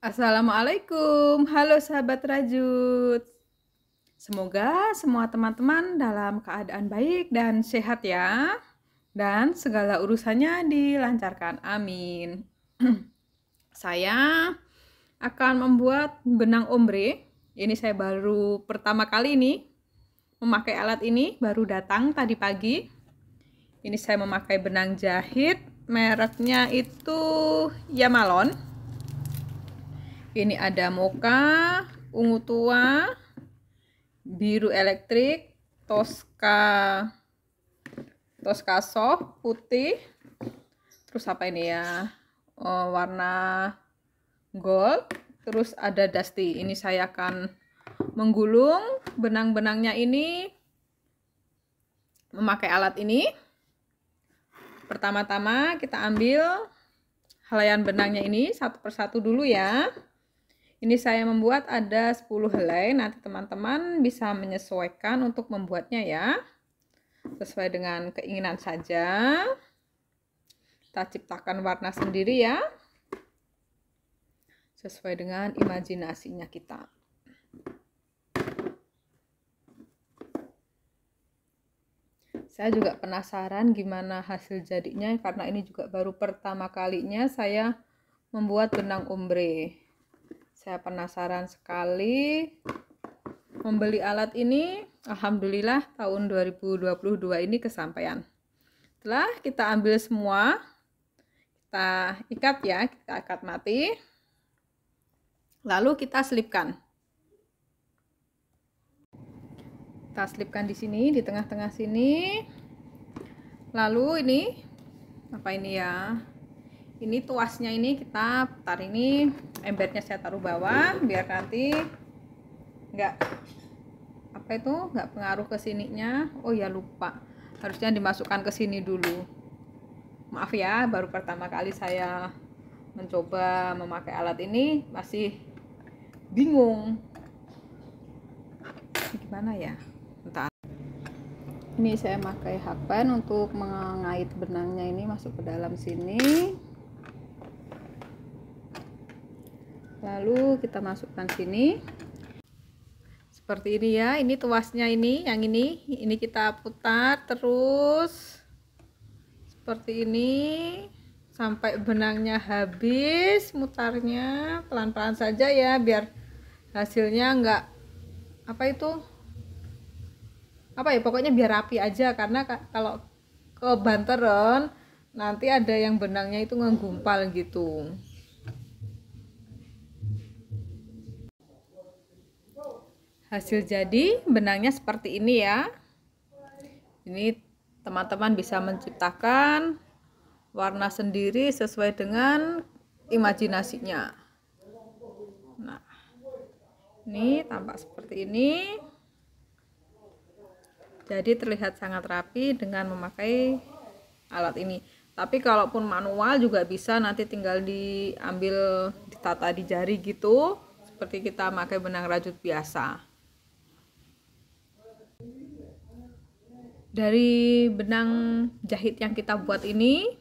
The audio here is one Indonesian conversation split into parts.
Assalamualaikum, halo sahabat rajut. Semoga semua teman-teman dalam keadaan baik dan sehat ya, dan segala urusannya dilancarkan. Amin. saya akan membuat benang ombre. Ini saya baru pertama kali ini memakai alat ini, baru datang tadi pagi. Ini saya memakai benang jahit, mereknya itu Yamalon ini ada moka ungu tua biru elektrik toska toska soft putih terus apa ini ya oh, warna gold terus ada dusty ini saya akan menggulung benang-benangnya ini memakai alat ini pertama-tama kita ambil helaian benangnya ini satu persatu dulu ya ini saya membuat ada 10 helai, nanti teman-teman bisa menyesuaikan untuk membuatnya ya. Sesuai dengan keinginan saja. Kita ciptakan warna sendiri ya. Sesuai dengan imajinasinya kita. Saya juga penasaran gimana hasil jadinya karena ini juga baru pertama kalinya saya membuat benang ombre. Saya penasaran sekali membeli alat ini. Alhamdulillah tahun 2022 ini kesampaian. Setelah kita ambil semua, kita ikat ya, kita ikat mati. Lalu kita selipkan. Kita selipkan di sini, di tengah-tengah sini. Lalu ini apa ini ya? ini tuasnya ini kita putar ini embernya saya taruh bawah biar nanti enggak apa itu enggak pengaruh ke sininya oh ya lupa harusnya dimasukkan ke sini dulu maaf ya baru pertama kali saya mencoba memakai alat ini masih bingung gimana ya entah ini saya pakai hakpen untuk mengait benangnya ini masuk ke dalam sini lalu kita masukkan sini seperti ini ya ini tuasnya ini yang ini ini kita putar terus seperti ini sampai benangnya habis mutarnya pelan-pelan saja ya biar hasilnya enggak apa itu apa ya pokoknya biar rapi aja karena kalau ke banteran nanti ada yang benangnya itu ngegumpal gitu hasil jadi benangnya seperti ini ya ini teman-teman bisa menciptakan warna sendiri sesuai dengan imajinasinya nah ini tampak seperti ini jadi terlihat sangat rapi dengan memakai alat ini tapi kalaupun manual juga bisa nanti tinggal diambil ditata di jari gitu seperti kita pakai benang rajut biasa dari benang jahit yang kita buat ini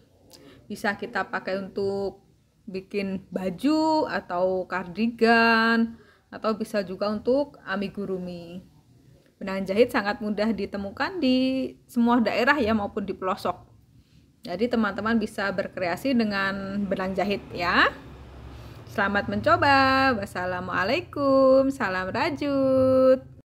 bisa kita pakai untuk bikin baju atau kardigan atau bisa juga untuk amigurumi. Benang jahit sangat mudah ditemukan di semua daerah ya maupun di pelosok. Jadi teman-teman bisa berkreasi dengan benang jahit ya. Selamat mencoba. Wassalamualaikum. Salam rajut.